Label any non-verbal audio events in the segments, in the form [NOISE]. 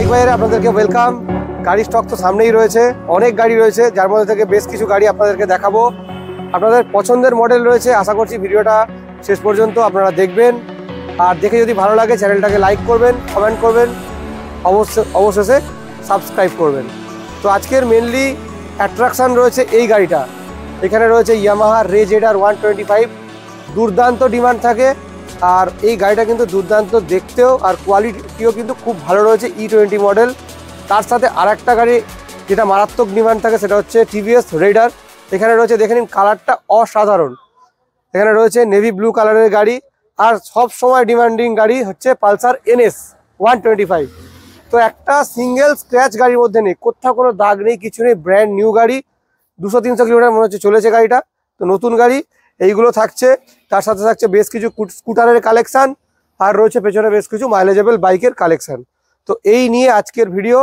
bike বাইরে আপনাদেরকে welcome গাড়ির স্টক তো সামনেই রয়েছে অনেক গাড়ি রয়েছে যার মধ্যে থেকে বেশ কিছু গাড়ি আপনাদেরকে দেখাবো আপনাদের পছন্দের মডেল রয়েছে আশা করছি ভিডিওটা শেষ পর্যন্ত আপনারা দেখবেন আর দেখে যদি ভালো লাগে চ্যানেলটাকে লাইক করবেন কমেন্ট করবেন অবশ্য অবশেষে সাবস্ক্রাইব করবেন তো আজকের মেনলি অ্যাট্রাকশান রয়েছে এই গাড়িটা এখানে রয়েছে Yamaha RayZR one twenty five দুর্দান্ত ডিমান্ড থাকে আর এই গাড়িটা কিন্তু দুর্দান্ত দেখতেও আর কোয়ালিটিও কিন্তু খুব ভালো রয়েছে ই টোয়েন্টি মডেল তার সাথে আর একটা গাড়ি যেটা মারাত্মক ডিমান্ড থাকে সেটা হচ্ছে টিভিএস রেডার এখানে রয়েছে দেখে নিন কালারটা অসাধারণ এখানে রয়েছে নেভি ব্লু কালারের গাড়ি আর সব সময় ডিমান্ডিং গাড়ি হচ্ছে পালসার এনএস ওয়ান টোয়েন্টি তো একটা সিঙ্গেল স্ক্র্যাচ গাড়ির মধ্যে নেই কোথাও কোনো দাগ নেই কিছু নেই ব্র্যান্ড নিউ গাড়ি দুশো তিনশো কিলোমিটার মনে হচ্ছে চলেছে গাড়িটা তো নতুন গাড়ি এইগুলো থাকছে তার সাথে থাকছে বেশ কিছু স্কুটারের কালেকশান আর রয়েছে পেছনে বেশ কিছু মাইলেজেবল বাইকের কালেকশান তো এই নিয়ে আজকের ভিডিও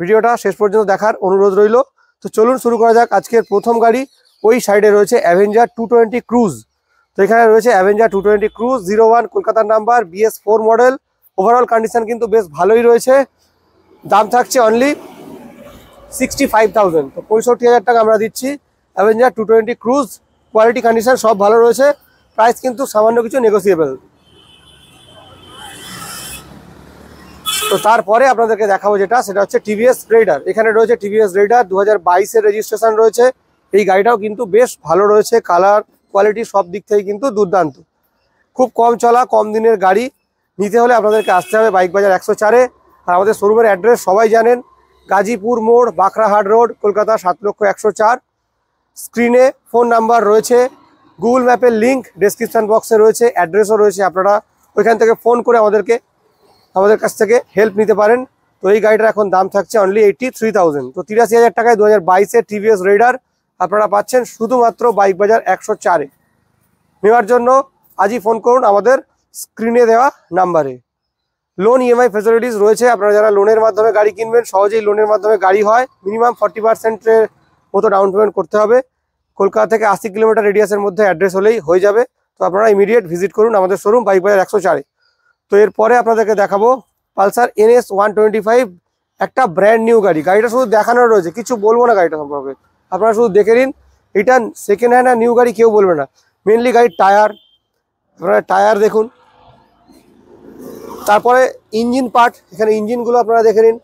ভিডিওটা শেষ পর্যন্ত দেখার অনুরোধ রইল তো চলুন শুরু করা যাক আজকের প্রথম গাড়ি ওই সাইডে রয়েছে অ্যাভেঞ্জার টু টোয়েন্টি ক্রুজ তো এখানে রয়েছে Avenger two twenty cruise zero one কলকাতার number BS four model overall condition কিন্তু বেশ ভালোই রয়েছে দাম থাকছে অনলি সিক্সটি ফাইভ থাউজেন্ড তো পঁয়ষট্টি হাজার টাকা আমরা দিচ্ছি Avenger two twenty cruise quality condition সব ভালো রয়েছে প্রাইস কিন্তু সামান্য কিছু নেগোসিয়েবল তো তারপরে আপনাদেরকে দেখাবো যেটা সেটা হচ্ছে টিভিএস রেডার এখানে রয়েছে টিভিএস রেডার দু হাজার রেজিস্ট্রেশন রয়েছে এই গাড়িটাও কিন্তু বেশ ভালো রয়েছে কালার কোয়ালিটি সব দিক থেকে কিন্তু দুর্দান্ত খুব কম চলা কম দিনের গাড়ি নিতে হলে আপনাদেরকে আসতে হবে বাইক বাজার একশো চারে আর আমাদের শোরুমের অ্যাড্রেস সবাই জানেন গাজীপুর মোড় বাঁকড়াহাট রোড কলকাতা সাত লক্ষ একশো চার স্ক্রিনে ফোন নাম্বার রয়েছে গুগল ম্যাপের লিঙ্ক ডিসক্রিপশান বক্সে রয়েছে অ্যাড্রেসও রয়েছে আপনারা ওইখান থেকে ফোন করে আমাদেরকে আমাদের কাছ থেকে হেল্প নিতে পারেন তো এই গাড়িটার এখন দাম থাকছে অনলি এইটি থ্রি থাউজেন্ড তো তিরাশি হাজার টাকায় দু হাজার বাইশের টিভিএস রেডার আপনারা পাচ্ছেন শুধুমাত্র বাইক বাজার একশো চারে নেওয়ার জন্য আজই ফোন করুন আমাদের স্ক্রিনে দেওয়া নাম্বারে লোন ইএমআই ফেসিলিটিস রয়েছে আপনারা যারা লোনের মাধ্যমে গাড়ি কিনবেন সহজেই লোনের মাধ্যমে গাড়ি হয় মিনিমাম ফর্টি পার্সেন্টের মতো ডাউন পেমেন্ট করতে হবে কলকাতা থেকে আশি কিলোমিটার রেডিয়াসের মধ্যে অ্যাড্রেস হলেই হয়ে যাবে তো আপনারা ইমিডিয়েট ভিজিট করুন আমাদের শোরুম বাইক বাজার একশো চারে তো এরপরে আপনাদেরকে দেখাবো Pulsar NS one twenty five একটা ব্র্যান্ড নিউ গাড়ি গাড়িটা শুধু দেখানো রয়েছে কিছু বলবো না গাড়িটা সম্পর্কে আপনারা শুধু দেখে নিন এটা সেকেন্ড হ্যান্ড আর নিউ গাড়ি কেউ বলবে না মেনলি গাড়ির টায়ার আপনারা টায়ার দেখুন তারপরে ইঞ্জিন পার্ট এখানে ইঞ্জিনগুলো আপনারা দেখে নিন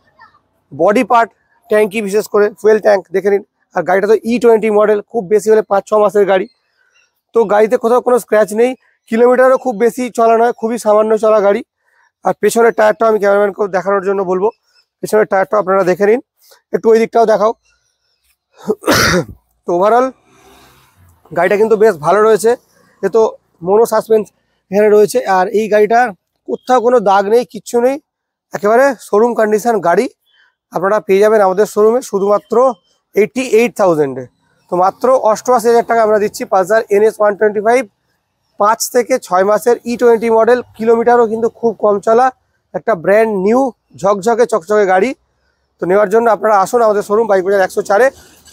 বডি পার্ট ট্যাঙ্কি বিশেষ করে ফুয়েল ট্যাঙ্ক দেখে নিন আর গাড়িটা তো ই টোয়েন্টি মডেল খুব বেশি হলে পাঁচ ছ মাসের গাড়ি তো গাড়িতে কোথাও কোনো স্ক্র্যাচ নেই কিলোমিটারও খুব বেশি চলা নয় খুবই সামান্য চলা গাড়ি আর পেছনের টায়ারটাও আমি ক্যামেরাম্যানকে দেখানোর জন্য বলবো পেছনের টায়ারটাও আপনারা দেখে নিন একটু ওই দিকটাও দেখাও [COUGHS] তো ওভারঅল গাড়িটা কিন্তু বেশ ভালো রয়েছে এ তো মনো সাসপেন্স এখানে রয়েছে আর এই গাড়িটার কোথাও কোনো দাগ নেই কিচ্ছু নেই একেবারে শোরুম কন্ডিশন গাড়ি আপনারা পেয়ে যাবেন আমাদের শোরুমে শুধুমাত্র এইটি এইট তো মাত্র অষ্টআশি হাজার টাকা আমরা দিচ্ছি Pulsar NS one twenty five পাঁচ থেকে ছয় মাসের ই টোয়েন্টি মডেল কিলোমিটারও কিন্তু খুব কম চলা একটা ব্র্যান্ড নিউ ঝকঝকে চকচকে গাড়ি তো নেওয়ার জন্য আপনারা আসুন আমাদের শোরুম বাইক বাজার একশো চারে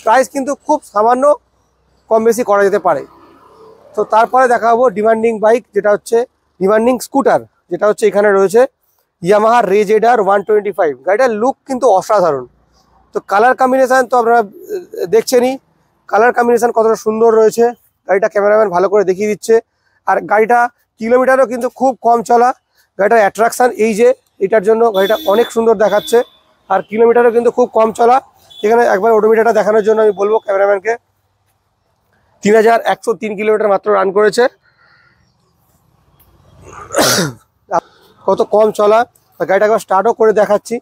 প্রাইস কিন্তু খুব সামান্য কম বেশি করা যেতে পারে তো তারপরে দেখা হবো ডিমান্ডিং বাইক যেটা হচ্ছে ডিমান্ডিং স্কুটার যেটা হচ্ছে এখানে রয়েছে Yamaha RayZR one twenty five গাড়িটার লুক কিন্তু অসাধারণ তো কালার কম্বিনেশান তো আপনারা দেখছেনই কালার কম্বিনেশান কতটা সুন্দর রয়েছে গাড়িটা ক্যামেরাম্যান ভালো করে দেখিয়ে দিচ্ছে আর গাড়িটা কিলোমিটারও কিন্তু খুব কম চলা গাড়িটার অ্যাট্রাকশান এই যে এটার জন্য গাড়িটা অনেক সুন্দর দেখাচ্ছে আর কিলোমিটারও কিন্তু খুব কম চলা এখানে একবার ওডোমিটারটা দেখানোর জন্য আমি বলবো ক্যামেরাম্যানকে তিন হাজার একশো তিন কিলোমিটার মাত্র রান করেছে [COUGHS] কত কম চলা গাড়িটা একবার স্টার্টও করে দেখাচ্ছি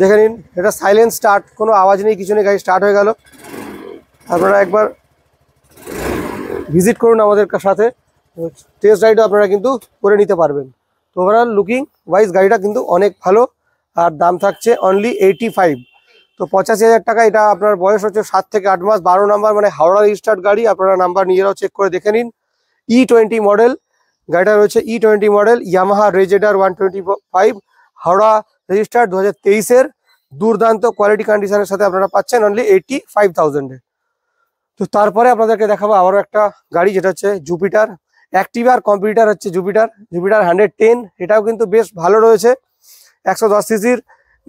দেখে নিন এটা সাইলেন্স স্টার্ট কোনো আওয়াজ নেই কিছু নেই গাড়ি স্টার্ট হয়ে গেল আপনারা একবার ভিজিট করুন আমাদের সাথে টেস্ট রাইডও আপনারা কিন্তু করে নিতে পারবেন তো ওভারঅল লুকিং ওয়াইজ গাড়িটা কিন্তু অনেক ভালো আর দাম থাকছে অনলি এইটি ফাইভ তো পঁচাশি হাজার টাকা এটা আপনার বয়স হচ্ছে সাত থেকে আট মাস বারো নাম্বার মানে হাওড়া রেজিস্টার্ড গাড়ি আপনারা নাম্বার নিজেরাও চেক করে দেখে নিন ই টোয়েন্টি মডেল গাড়িটা রয়েছে E twenty model Yamaha RayZR one twenty five Howrah register দু হাজার তেইশের দুর্দান্ত কোয়ালিটি কন্ডিশনের সাথে আপনারা পাচ্ছেন অনলি এইটি ফাইভ থাউজেন্ডে তো তারপরে আপনাদেরকে দেখাবো আবারও একটা গাড়ি যেটা হচ্ছে জুপিটার অ্যাক্টিভ আর কম্পিউটার হচ্ছে জুপিটার জুপিটার হান্ড্রেড টেন এটাও কিন্তু বেশ ভালো রয়েছে একশো দশ সিসির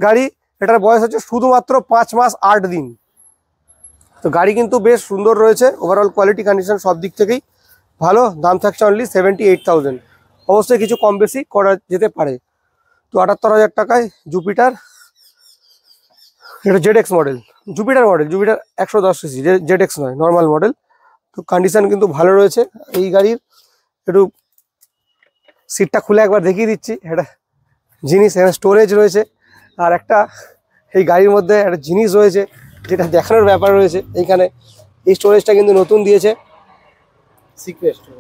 গাড়ি এটার বয়স হচ্ছে শুধুমাত্র পাঁচ মাস আট দিন তো গাড়ি কিন্তু বেশ সুন্দর রয়েছে ওভারঅল কোয়ালিটি কন্ডিশন সব দিক থেকেই ভালো দাম থাকছে অনলি সেভেন্টি এইট থাউজেন্ড অবশ্যই কিছু কম বেশি করা যেতে পারে তো আটাত্তর হাজার টাকায় জুপিটার এটা Z X model Jupiter model Jupiter একশো দশ সিসি জেড এক্স নয় নর্মাল মডেল তো কন্ডিশান কিন্তু ভালো রয়েছে এই গাড়ির একটু সিটটা খুলে একবার দেখিয়ে দিচ্ছি এটা জিনিস এখানে স্টোরেজ রয়েছে আর একটা এই গাড়ির মধ্যে একটা জিনিস রয়েছে যেটা দেখানোর ব্যাপার রয়েছে এইখানে এই স্টোরেজটা কিন্তু নতুন দিয়েছে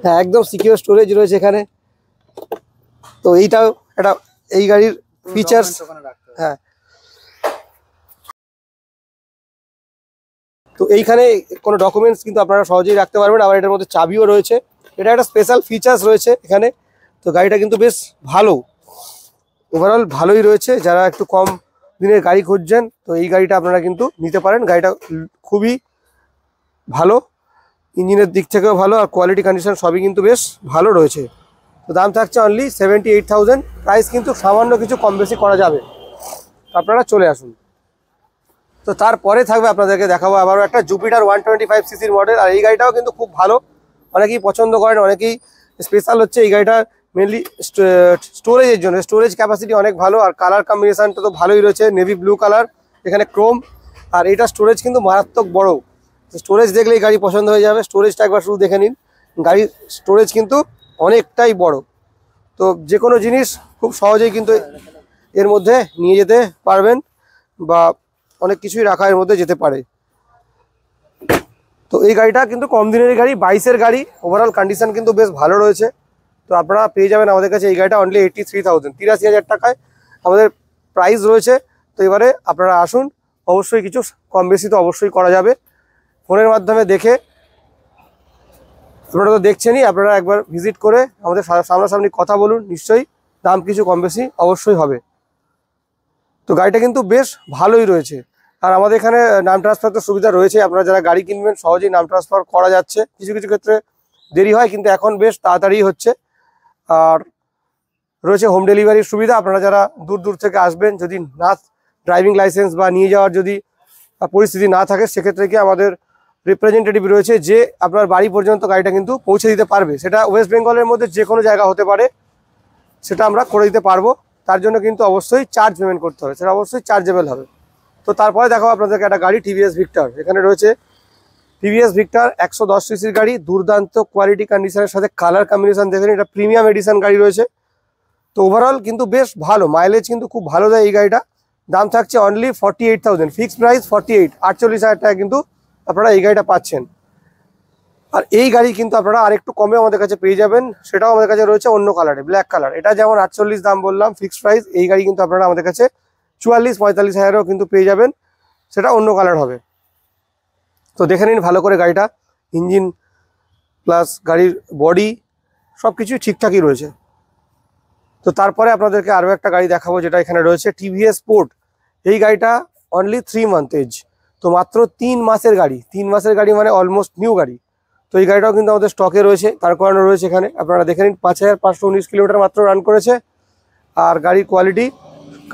হ্যাঁ একদম সিকিউর স্টোরেজ রয়েছে এখানে তো এইটাও একটা এই গাড়ির ফিচার্স হ্যাঁ তো এইখানে কোনো ডকুমেন্টস কিন্তু আপনারা সহজেই রাখতে পারবেন আবার এটার মধ্যে চাবিও রয়েছে এটা একটা স্পেশাল ফিচার্স রয়েছে এখানে তো গাড়িটা কিন্তু বেশ ভালো ওভারঅল ভালোই রয়েছে যারা একটু কম দিনের গাড়ি খুঁজছেন তো এই গাড়িটা আপনারা কিন্তু নিতে পারেন গাড়িটা খুবই ভালো ইঞ্জিনের দিক থেকেও ভালো আর কোয়ালিটি কন্ডিশন সবই কিন্তু বেশ ভালো রয়েছে তো দাম থাকছে only seventy eight thousand price কিন্তু সামান্য কিছু কম বেশি করা যাবে আপনারা চলে আসুন তো তারপরে থাকবে আপনাদেরকে দেখাবো আবারও একটা জুপিটার ওয়ান টোয়েন্টি ফাইভ সিসির মডেল আর এই গাড়িটাও কিন্তু খুব ভালো অনেকেই পছন্দ করেন অনেকেই স্পেশাল হচ্ছে এই গাড়িটা মেনলি স্টোরেজের জন্য স্টোরেজ ক্যাপাসিটি অনেক ভালো আর কালার কম্বিনেশানটা তো ভালোই রয়েছে নেভি ব্লু কালার এখানে ক্রোম আর এটা স্টোরেজ কিন্তু মারাত্মক বড় স্টোরেজ দেখলেই গাড়ি পছন্দ হয়ে যাবে স্টোরেজটা একবার শুধু দেখে নিন গাড়ির স্টোরেজ কিন্তু অনেকটাই বড় তো যে কোনো জিনিস খুব সহজেই কিন্তু এর মধ্যে নিয়ে যেতে পারবেন বা অনেক কিছুই রাখা এর মধ্যে যেতে পারে তো এই গাড়িটা কিন্তু কম দিনের গাড়ি বাইশের গাড়ি ওভারঅল কন্ডিশন কিন্তু বেশ ভালো রয়েছে তো আপনারা পেয়ে যাবেন আমাদের কাছে এই গাড়িটা অনলি এইট্টি থ্রি থাউজেন্ড তিরাশি হাজার টাকায় আমাদের প্রাইস রয়েছে তো এবারে আপনারা আসুন অবশ্যই কিছু কম বেশি তো অবশ্যই করা যাবে ফোনের মাধ্যমে দেখে আপনারা তো দেখছেনই আপনারা একবার ভিজিট করে আমাদের সামনাসামনি কথা বলুন নিশ্চয়ই দাম কিছু কম বেশি অবশ্যই হবে তো গাড়িটা কিন্তু বেশ ভালোই রয়েছে আর আমাদের এখানে নাম ট্রান্সফার তো সুবিধা রয়েছে আপনারা যারা গাড়ি কিনবেন সহজেই নাম ট্রান্সফার করা যাচ্ছে কিছু কিছু ক্ষেত্রে দেরি হয় কিন্তু এখন বেশ তাড়াতাড়ি হচ্ছে আর রয়েছে হোম ডেলিভারির সুবিধা আপনারা যারা দূর দূর থেকে আসবেন যদি না ড্রাইভিং লাইসেন্স বা নিয়ে যাওয়ার যদি পরিস্থিতি না থাকে সেক্ষেত্রে কি আমাদের রিপ্রেজেন্টেটিভ রয়েছে যে আপনার বাড়ি পর্যন্ত গাড়িটা কিন্তু পৌঁছে দিতে পারবে সেটা ওয়েস্ট বেঙ্গলের মধ্যে যে কোনো জায়গা হতে পারে সেটা আমরা করে দিতে পারবো তার জন্য কিন্তু অবশ্যই চার্জ পেমেন্ট করতে হবে সেটা অবশ্যই চার্জেবল হবে তো তারপরে দেখো আপনাদেরকে একটা গাড়ি টিভিএস ভিক্টার এখানে রয়েছে টিভিএস ভিক্টার একশো দশ সিসির গাড়ি দুর্দান্ত কোয়ালিটি কন্ডিশনের সাথে কালার কম্বিনেশন দেখেন এটা প্রিমিয়াম এডিশন গাড়ি রয়েছে তো ওভারঅল কিন্তু বেশ ভালো মাইলেজ কিন্তু খুব ভালো দেয় এই গাড়িটা দাম থাকছে only forty eight thousand fixed price forty eight আটচল্লিশ হাজার টাকা কিন্তু আপনারা এই গাড়িটা পাচ্ছেন আর এই গাড়ি কিন্তু আপনারা আরেকটু কমে আমাদের কাছে পেয়ে যাবেন সেটাও আমাদের কাছে রয়েছে অন্য কালারে ব্ল্যাক কালার এটা যেমন আটচল্লিশ দাম বললাম ফিক্সড প্রাইস এই গাড়ি কিন্তু আপনারা আমাদের কাছে চুয়াল্লিশ পঁয়তাল্লিশ হাজারেও কিন্তু পেয়ে যাবেন সেটা অন্য কালার হবে তো দেখে নিন ভালো করে গাড়িটা ইঞ্জিন প্লাস গাড়ির বডি সব কিছুই ঠিকঠাকই রয়েছে তো তারপরে আপনাদেরকে আরও একটা গাড়ি দেখাবো যেটা এখানে রয়েছে টিভিএস স্পোর্ট এই গাড়িটা অনলি থ্রি মান্থ এজ তো মাত্র তিন মাসের গাড়ি তিন মাসের গাড়ি মানে অলমোস্ট নিউ গাড়ি তো এই গাড়িটাও কিন্তু আমাদের স্টকে রয়েছে তার কারণে রয়েছে এখানে আপনারা দেখে নিন পাঁচ হাজার পাঁচশো উনিশ কিলোমিটার মাত্র রান করেছে আর গাড়ির কোয়ালিটি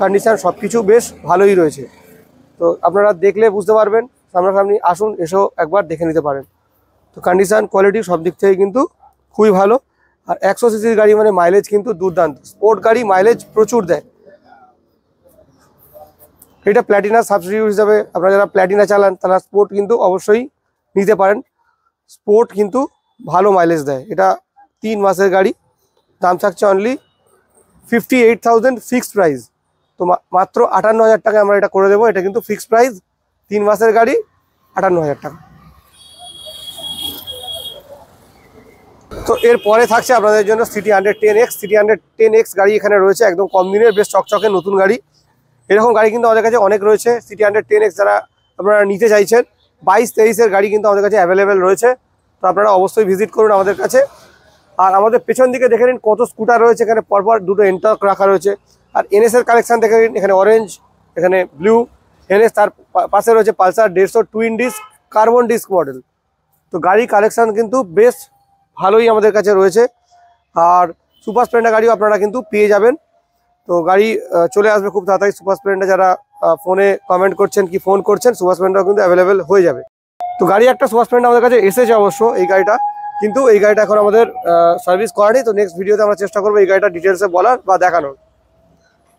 কন্ডিশান সব কিছু বেশ ভালোই রয়েছে তো আপনারা দেখলে বুঝতে পারবেন সামনাসামনি আসুন এসো একবার দেখে নিতে পারেন তো কন্ডিশান কোয়ালিটি সব দিক থেকে কিন্তু খুবই ভালো আর একশো সিসির গাড়ি মানে মাইলেজ কিন্তু দুর্দান্ত স্পোর্ট গাড়ি মাইলেজ প্রচুর দেয় এটা প্ল্যাটিনা সাবস্টিটিউট হিসাবে আপনারা যারা প্ল্যাটিনা চালান তারা স্পোর্ট কিন্তু অবশ্যই নিতে পারেন স্পোর্ট কিন্তু ভালো মাইলেজ দেয় এটা তিন মাসের গাড়ি দাম থাকছে only fifty eight thousand fixed price তো মাত্র আটান্ন হাজার টাকায় আমরা এটা করে দেবো এটা কিন্তু ফিক্সড প্রাইস তিন মাসের গাড়ি আটান্ন হাজার টাকা তো এরপরে থাকছে আপনাদের জন্য CT hundred ten X CT hundred ten X গাড়ি এখানে রয়েছে একদম কম দিনের বেশ চকচকে নতুন গাড়ি এরকম গাড়ি কিন্তু আমাদের কাছে অনেক রয়েছে সিটি হান্ড্রেড টেন এক্স যারা আপনারা নিতে চাইছেন বাইশ তেইশের গাড়ি কিন্তু আমাদের কাছে অ্যাভেলেবেল রয়েছে তো আপনারা অবশ্যই ভিজিট করুন আমাদের কাছে আর আমাদের পেছন দিকে দেখে নিন কত স্কুটার রয়েছে এখানে পরপর দুটো এন্টক রাখা রয়েছে আর এনএসের কালেকশান দেখে নিন এখানে অরেঞ্জ এখানে ব্লু এনএস তার পাশে রয়েছে পালসার দেড়শো twin disc carbon disc model তো গাড়ি কালেকশান কিন্তু বেশ ভালোই আমাদের কাছে রয়েছে আর সুপার স্প্লেন্ডার গাড়িও আপনারা কিন্তু পেয়ে যাবেন তো গাড়ি চলে আসবে খুব তাড়াতাড়ি সুপার স্প্লেন্ডার যারা ফোনে কমেন্ট করছেন কি ফোন করছেন সুপার স্প্লেন্ডার কিন্তু অ্যাভেলেবেল হয়ে যাবে তো গাড়ি একটা সুপার স্প্লেন্ডার আমাদের কাছে এসেছে অবশ্য এই গাড়িটা কিন্তু এই গাড়িটা এখন আমাদের সার্ভিস নেই তো নেক্সট ভিডিওতে আমরা চেষ্টা করবো এই গাড়িটা ডিটেলসে বলার বা দেখানোর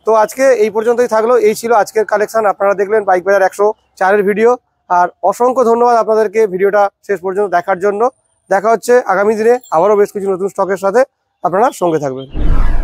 তো আজকে এই পর্যন্তই থাকলো এই ছিল আজকের কালেকশন আপনারা দেখলেন বাইক বাজার একশো চারের ভিডিও আর অসংখ্য ধন্যবাদ আপনাদেরকে ভিডিওটা শেষ পর্যন্ত দেখার জন্য দেখা হচ্ছে আগামী দিনে আবারও বেশ কিছু নতুন স্টকের সাথে আপনারা সঙ্গে থাকবেন